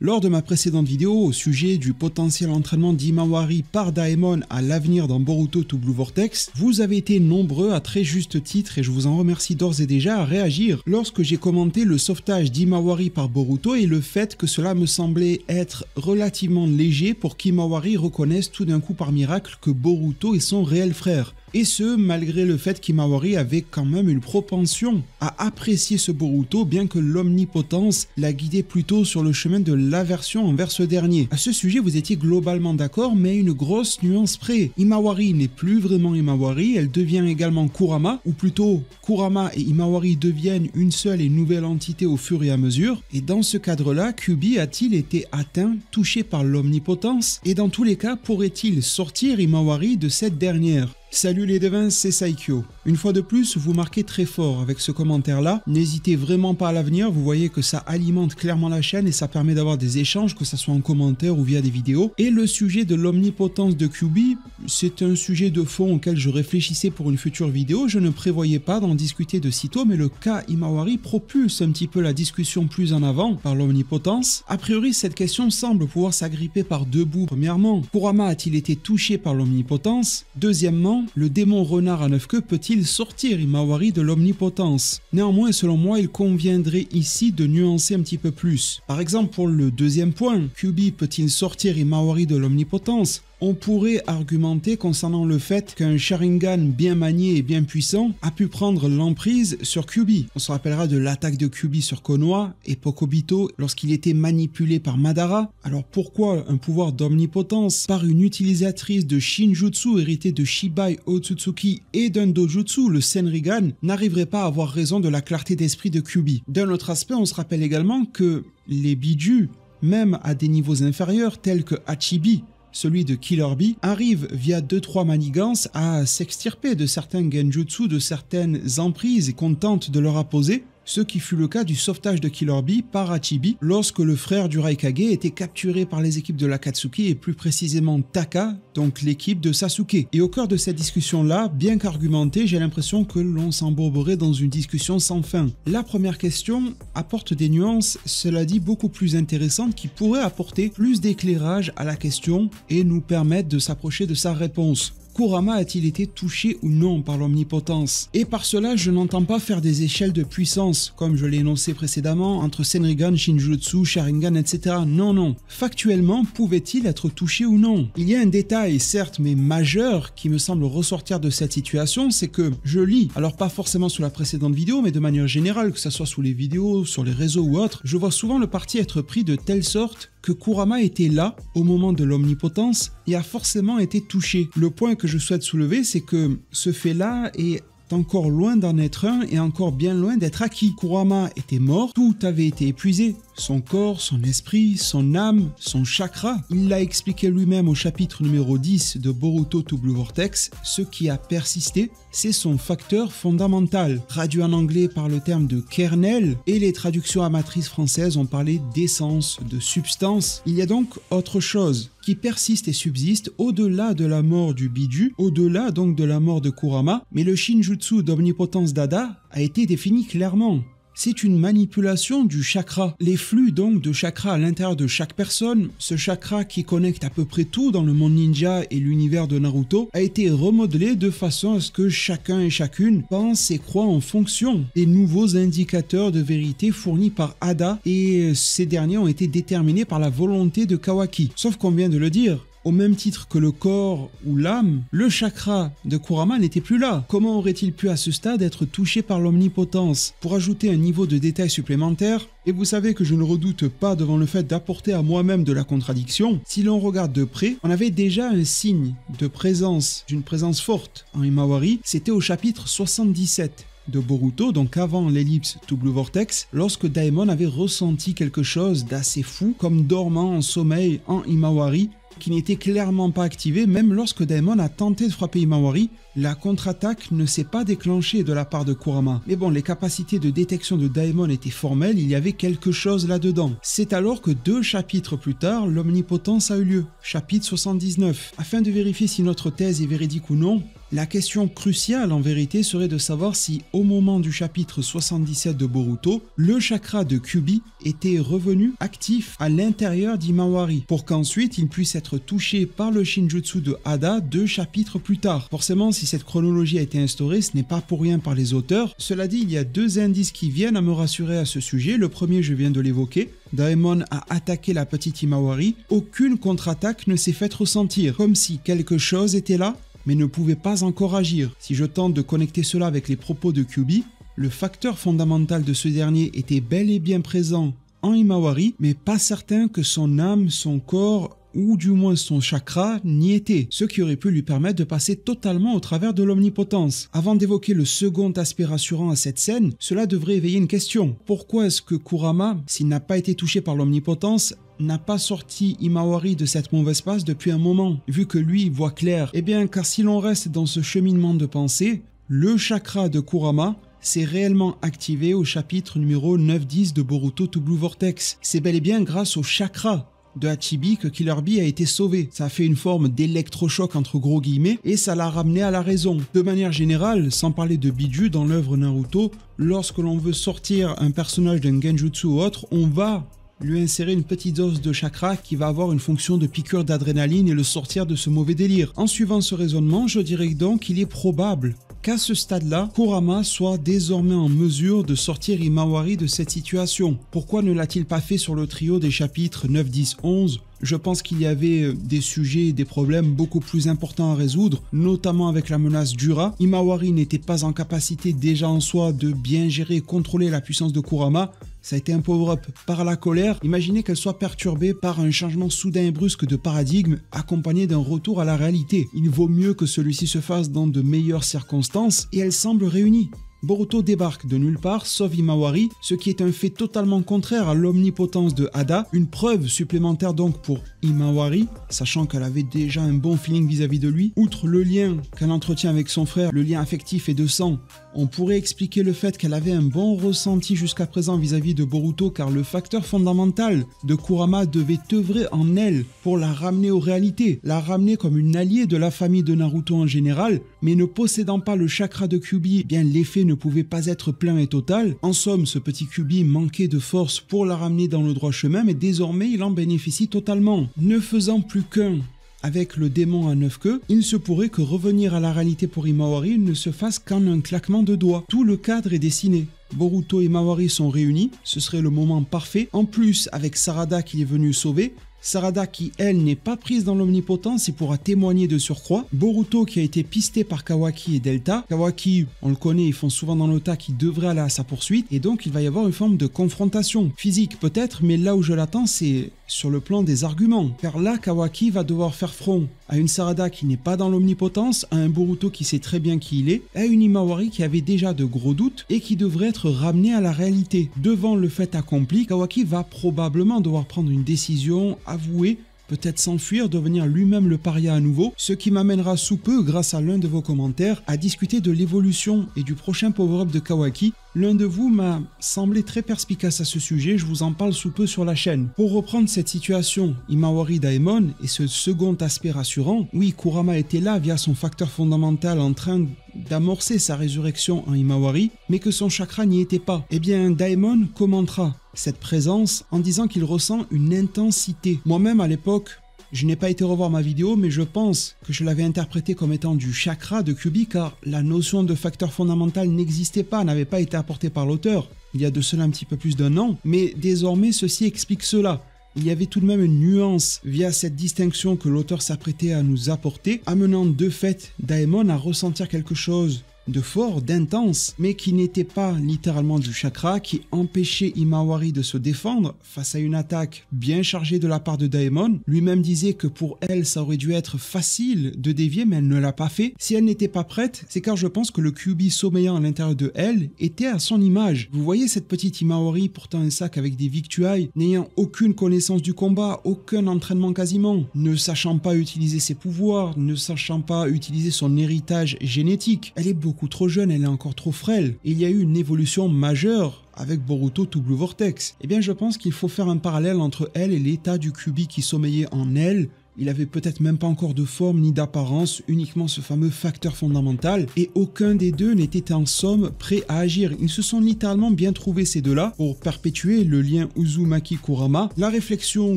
Lors de ma précédente vidéo au sujet du potentiel entraînement d'Imawari par Daemon à l'avenir dans Boruto to Blue Vortex, vous avez été nombreux à très juste titre et je vous en remercie d'ores et déjà à réagir lorsque j'ai commenté le sauvetage d'Imawari par Boruto et le fait que cela me semblait être relativement léger pour qu'Imawari reconnaisse tout d'un coup par miracle que Boruto est son réel frère. Et ce, malgré le fait qu'Imawari avait quand même une propension à apprécier ce Boruto, bien que l'omnipotence l'a guidé plutôt sur le chemin de l'aversion envers ce dernier. À ce sujet, vous étiez globalement d'accord, mais une grosse nuance près. Imawari n'est plus vraiment Imawari, elle devient également Kurama, ou plutôt Kurama et Imawari deviennent une seule et nouvelle entité au fur et à mesure. Et dans ce cadre-là, Kubi a-t-il été atteint, touché par l'omnipotence Et dans tous les cas, pourrait-il sortir Imawari de cette dernière Salut les devins, c'est Saikyo. Une fois de plus, vous marquez très fort avec ce commentaire-là. N'hésitez vraiment pas à l'avenir, vous voyez que ça alimente clairement la chaîne et ça permet d'avoir des échanges, que ce soit en commentaire ou via des vidéos. Et le sujet de l'omnipotence de QB, c'est un sujet de fond auquel je réfléchissais pour une future vidéo. Je ne prévoyais pas d'en discuter de sitôt, mais le cas Imawari propulse un petit peu la discussion plus en avant par l'omnipotence. A priori, cette question semble pouvoir s'agripper par deux bouts. Premièrement, Kurama a-t-il été touché par l'omnipotence Deuxièmement, le démon renard à neuf queues peut-il sortir Imawari de l'omnipotence Néanmoins, selon moi, il conviendrait ici de nuancer un petit peu plus. Par exemple, pour le deuxième point, Kyubi peut-il sortir Imawari de l'omnipotence on pourrait argumenter concernant le fait qu'un Sharingan bien manié et bien puissant a pu prendre l'emprise sur Kyubi. On se rappellera de l'attaque de Kyubi sur Konoha et Pokobito lorsqu'il était manipulé par Madara. Alors pourquoi un pouvoir d'omnipotence par une utilisatrice de Shinjutsu héritée de Shibai Otsutsuki et d'un dojutsu, le Senrigan, n'arriverait pas à avoir raison de la clarté d'esprit de Kyubi. D'un autre aspect, on se rappelle également que les Biju, même à des niveaux inférieurs tels que Hachibi, celui de Killer Bee, arrive via 2-3 manigances à s'extirper de certains genjutsu, de certaines emprises et tente de leur apposer, ce qui fut le cas du sauvetage de Killer par Hachibi lorsque le frère du Raikage était capturé par les équipes de l'Akatsuki et plus précisément Taka, donc l'équipe de Sasuke. Et au cœur de cette discussion-là, bien qu'argumentée, j'ai l'impression que l'on s'embourberait dans une discussion sans fin. La première question apporte des nuances, cela dit beaucoup plus intéressantes qui pourraient apporter plus d'éclairage à la question et nous permettre de s'approcher de sa réponse. Kurama a-t-il été touché ou non par l'omnipotence Et par cela, je n'entends pas faire des échelles de puissance, comme je l'ai énoncé précédemment, entre Senrigan, Shinjutsu, Sharingan, etc. Non, non. Factuellement, pouvait-il être touché ou non Il y a un détail, certes, mais majeur, qui me semble ressortir de cette situation, c'est que je lis, alors pas forcément sous la précédente vidéo, mais de manière générale, que ce soit sous les vidéos, sur les réseaux ou autres, je vois souvent le parti être pris de telle sorte Kurama était là au moment de l'omnipotence et a forcément été touché. Le point que je souhaite soulever, c'est que ce fait-là est encore loin d'en être un et encore bien loin d'être acquis. Kurama était mort, tout avait été épuisé, son corps, son esprit, son âme, son chakra. Il l'a expliqué lui-même au chapitre numéro 10 de Boruto to Vortex, ce qui a persisté, c'est son facteur fondamental, traduit en anglais par le terme de kernel, et les traductions amatrices françaises ont parlé d'essence, de substance. Il y a donc autre chose qui persiste et subsiste au-delà de la mort du Bidu, au-delà donc de la mort de Kurama, mais le Shinjutsu d'omnipotence Dada a été défini clairement c'est une manipulation du chakra. Les flux donc de chakra à l'intérieur de chaque personne, ce chakra qui connecte à peu près tout dans le monde ninja et l'univers de Naruto, a été remodelé de façon à ce que chacun et chacune pense et croit en fonction des nouveaux indicateurs de vérité fournis par Ada et euh, ces derniers ont été déterminés par la volonté de Kawaki. Sauf qu'on vient de le dire, au même titre que le corps ou l'âme, le chakra de Kurama n'était plus là. Comment aurait-il pu à ce stade être touché par l'omnipotence Pour ajouter un niveau de détail supplémentaire, et vous savez que je ne redoute pas devant le fait d'apporter à moi-même de la contradiction, si l'on regarde de près, on avait déjà un signe de présence, d'une présence forte en Imawari, c'était au chapitre 77 de Boruto, donc avant l'ellipse blue vortex, lorsque Daemon avait ressenti quelque chose d'assez fou, comme dormant en sommeil en Imawari, qui n'était clairement pas activé même lorsque Daemon a tenté de frapper Imawari, la contre-attaque ne s'est pas déclenchée de la part de Kurama. Mais bon, les capacités de détection de Daemon étaient formelles, il y avait quelque chose là-dedans. C'est alors que deux chapitres plus tard, l'omnipotence a eu lieu, chapitre 79. Afin de vérifier si notre thèse est véridique ou non, la question cruciale en vérité serait de savoir si au moment du chapitre 77 de Boruto, le chakra de Kyubi était revenu actif à l'intérieur d'Imawari pour qu'ensuite il puisse être touché par le Shinjutsu de Hada deux chapitres plus tard. Forcément, si cette chronologie a été instaurée, ce n'est pas pour rien par les auteurs. Cela dit, il y a deux indices qui viennent à me rassurer à ce sujet. Le premier, je viens de l'évoquer, Daemon a attaqué la petite Imawari, aucune contre-attaque ne s'est faite ressentir, comme si quelque chose était là mais ne pouvait pas encore agir. Si je tente de connecter cela avec les propos de QB, le facteur fondamental de ce dernier était bel et bien présent en Imawari, mais pas certain que son âme, son corps ou du moins son chakra n'y était, ce qui aurait pu lui permettre de passer totalement au travers de l'omnipotence. Avant d'évoquer le second aspect rassurant à cette scène, cela devrait éveiller une question. Pourquoi est-ce que Kurama, s'il n'a pas été touché par l'omnipotence, n'a pas sorti Imawari de cette mauvaise passe depuis un moment, vu que lui voit clair. Eh bien, car si l'on reste dans ce cheminement de pensée, le chakra de Kurama s'est réellement activé au chapitre numéro 9-10 de Boruto to Blue Vortex. C'est bel et bien grâce au chakra de Hachibi que Killer Bee a été sauvé. Ça a fait une forme d'électrochoc entre gros guillemets et ça l'a ramené à la raison. De manière générale, sans parler de Biju dans l'œuvre Naruto, lorsque l'on veut sortir un personnage d'un genjutsu ou autre, on va lui insérer une petite dose de chakra qui va avoir une fonction de piqûre d'adrénaline et le sortir de ce mauvais délire. En suivant ce raisonnement, je dirais donc qu'il est probable qu'à ce stade-là, Kurama soit désormais en mesure de sortir Imawari de cette situation. Pourquoi ne l'a-t-il pas fait sur le trio des chapitres 9, 10, 11 je pense qu'il y avait euh, des sujets des problèmes beaucoup plus importants à résoudre, notamment avec la menace d'Ura. Imawari n'était pas en capacité déjà en soi de bien gérer et contrôler la puissance de Kurama, ça a été un power-up par la colère. Imaginez qu'elle soit perturbée par un changement soudain et brusque de paradigme accompagné d'un retour à la réalité. Il vaut mieux que celui-ci se fasse dans de meilleures circonstances et elle semble réunie. Boruto débarque de nulle part, sauf Imawari, ce qui est un fait totalement contraire à l'omnipotence de Hada, une preuve supplémentaire donc pour Imawari, sachant qu'elle avait déjà un bon feeling vis-à-vis de lui. Outre le lien qu'elle entretient avec son frère, le lien affectif et de sang, on pourrait expliquer le fait qu'elle avait un bon ressenti jusqu'à présent vis-à-vis de Boruto car le facteur fondamental de Kurama devait œuvrer en elle pour la ramener aux réalités, la ramener comme une alliée de la famille de Naruto en général, mais ne possédant pas le chakra de Kyubi, eh bien l'effet ne pouvait pas être plein et total. En somme, ce petit cubi manquait de force pour la ramener dans le droit chemin, mais désormais il en bénéficie totalement. Ne faisant plus qu'un avec le démon à neuf queues, il se pourrait que revenir à la réalité pour Imawari ne se fasse qu'en un claquement de doigts. Tout le cadre est dessiné. Boruto et Mawari sont réunis, ce serait le moment parfait. En plus, avec Sarada qui est venu sauver, Sarada qui elle n'est pas prise dans l'omnipotence et pourra témoigner de surcroît. Boruto qui a été pisté par Kawaki et Delta. Kawaki, on le connaît, ils font souvent dans l'OTA qui devrait aller à sa poursuite et donc il va y avoir une forme de confrontation physique peut-être, mais là où je l'attends c'est sur le plan des arguments, car là Kawaki va devoir faire front à une Sarada qui n'est pas dans l'omnipotence, à un Boruto qui sait très bien qui il est, à une Imawari qui avait déjà de gros doutes et qui devrait être ramenée à la réalité. Devant le fait accompli, Kawaki va probablement devoir prendre une décision avouée peut-être s'enfuir, devenir lui-même le paria à nouveau, ce qui m'amènera sous peu, grâce à l'un de vos commentaires, à discuter de l'évolution et du prochain power-up de Kawaki. L'un de vous m'a semblé très perspicace à ce sujet, je vous en parle sous peu sur la chaîne. Pour reprendre cette situation, Imawari Daemon et ce second aspect rassurant, oui, Kurama était là via son facteur fondamental en train d'amorcer sa résurrection en Imawari, mais que son chakra n'y était pas. Eh bien, Daemon commentera cette présence en disant qu'il ressent une intensité. Moi-même, à l'époque, je n'ai pas été revoir ma vidéo, mais je pense que je l'avais interprété comme étant du chakra de Kyubi, car la notion de facteur fondamental n'existait pas, n'avait pas été apportée par l'auteur il y a de cela un petit peu plus d'un an, mais désormais ceci explique cela il y avait tout de même une nuance via cette distinction que l'auteur s'apprêtait à nous apporter, amenant de fait Daemon à ressentir quelque chose de fort, d'intense, mais qui n'était pas littéralement du chakra, qui empêchait Imawari de se défendre face à une attaque bien chargée de la part de Daemon. Lui-même disait que pour elle, ça aurait dû être facile de dévier, mais elle ne l'a pas fait. Si elle n'était pas prête, c'est car je pense que le Kyubi sommeillant à l'intérieur de elle était à son image. Vous voyez cette petite Imawari portant un sac avec des victuailles, n'ayant aucune connaissance du combat, aucun entraînement quasiment, ne sachant pas utiliser ses pouvoirs, ne sachant pas utiliser son héritage génétique. Elle est beaucoup trop jeune, elle est encore trop frêle. Il y a eu une évolution majeure avec Boruto bleu Vortex. Eh bien, je pense qu'il faut faire un parallèle entre elle et l'état du Kubi qui sommeillait en elle il avait peut-être même pas encore de forme ni d'apparence, uniquement ce fameux facteur fondamental, et aucun des deux n'était en somme prêt à agir. Ils se sont littéralement bien trouvés ces deux-là pour perpétuer le lien Uzumaki-Kurama. La réflexion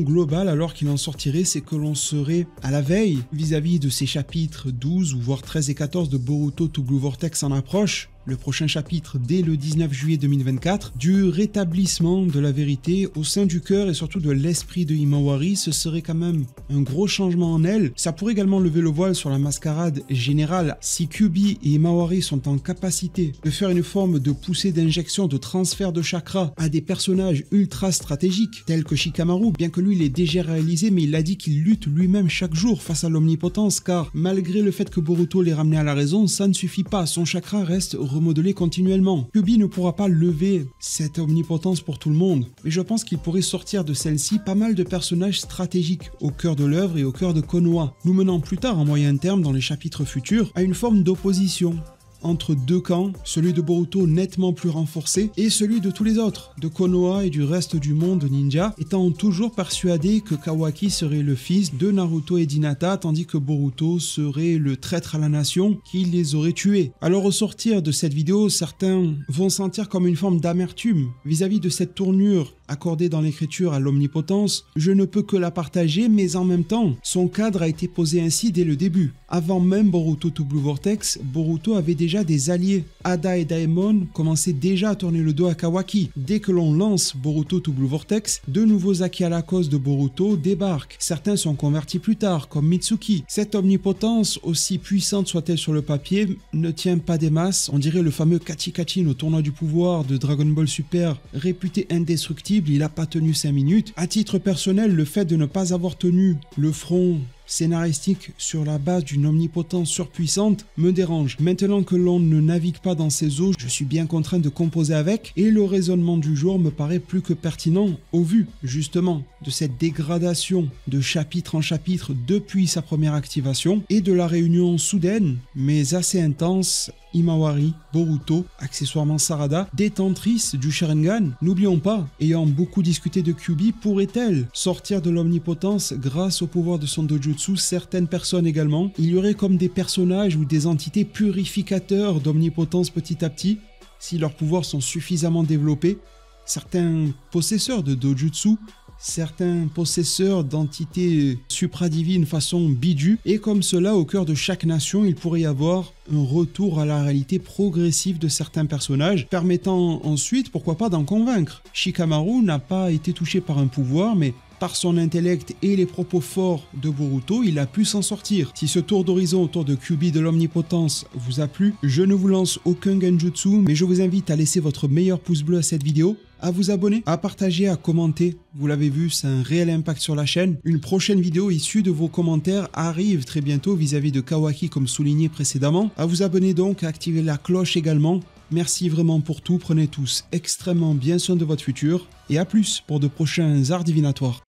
globale alors qu'il en sortirait, c'est que l'on serait à la veille vis-à-vis de ces chapitres 12 ou voire 13 et 14 de Boruto to Blue Vortex en approche, le prochain chapitre dès le 19 juillet 2024 du rétablissement de la vérité au sein du cœur et surtout de l'esprit de Imawari, ce serait quand même un gros changement en elle. Ça pourrait également lever le voile sur la mascarade générale. Si Kubi et Imawari sont en capacité de faire une forme de poussée d'injection, de transfert de chakra à des personnages ultra stratégiques tels que Shikamaru, bien que lui l'ait déjà réalisé, mais il a dit qu'il lutte lui-même chaque jour face à l'omnipotence car malgré le fait que Boruto l'ait ramené à la raison, ça ne suffit pas. Son chakra reste remodeler continuellement. Kubi ne pourra pas lever cette omnipotence pour tout le monde, mais je pense qu'il pourrait sortir de celle-ci pas mal de personnages stratégiques au cœur de l'œuvre et au cœur de Konoha, nous menant plus tard en moyen terme dans les chapitres futurs à une forme d'opposition entre deux camps, celui de Boruto nettement plus renforcé et celui de tous les autres, de Konoha et du reste du monde ninja, étant toujours persuadé que Kawaki serait le fils de Naruto et d'Inata tandis que Boruto serait le traître à la nation qui les aurait tués. Alors au sortir de cette vidéo, certains vont sentir comme une forme d'amertume vis-à-vis de cette tournure accordée dans l'écriture à l'omnipotence, je ne peux que la partager, mais en même temps, son cadre a été posé ainsi dès le début. Avant même Boruto to Blue Vortex, Boruto avait déjà des alliés. Ada et Daemon commençaient déjà à tourner le dos à Kawaki. Dès que l'on lance Boruto to Blue Vortex, de nouveaux acquis à la cause de Boruto débarquent. Certains sont convertis plus tard, comme Mitsuki. Cette omnipotence, aussi puissante soit-elle sur le papier, ne tient pas des masses. On dirait le fameux Kachi Kachin au tournoi du pouvoir de Dragon Ball Super, réputé indestructible il n'a pas tenu 5 minutes. À titre personnel, le fait de ne pas avoir tenu le front scénaristique sur la base d'une omnipotence surpuissante me dérange. Maintenant que l'on ne navigue pas dans ces eaux, je suis bien contraint de composer avec et le raisonnement du jour me paraît plus que pertinent au vu justement de cette dégradation de chapitre en chapitre depuis sa première activation et de la réunion soudaine mais assez intense Imawari, Boruto, accessoirement Sarada, détentrice du Sharingan. N'oublions pas, ayant beaucoup discuté de Kyubi, pourrait-elle sortir de l'omnipotence grâce au pouvoir de son dojo certaines personnes également, il y aurait comme des personnages ou des entités purificateurs d'omnipotence petit à petit, si leurs pouvoirs sont suffisamment développés, certains possesseurs de Dojutsu, certains possesseurs d'entités supradivines façon bidu, et comme cela au cœur de chaque nation, il pourrait y avoir un retour à la réalité progressive de certains personnages, permettant ensuite, pourquoi pas, d'en convaincre. Shikamaru n'a pas été touché par un pouvoir, mais par son intellect et les propos forts de Boruto, il a pu s'en sortir. Si ce tour d'horizon autour de Kyubi de l'Omnipotence vous a plu, je ne vous lance aucun genjutsu, mais je vous invite à laisser votre meilleur pouce bleu à cette vidéo, à vous abonner, à partager, à commenter. Vous l'avez vu, c'est un réel impact sur la chaîne. Une prochaine vidéo issue de vos commentaires arrive très bientôt vis-à-vis -vis de Kawaki comme souligné précédemment. À vous abonner donc, à activer la cloche également. Merci vraiment pour tout, prenez tous extrêmement bien soin de votre futur et à plus pour de prochains arts divinatoires.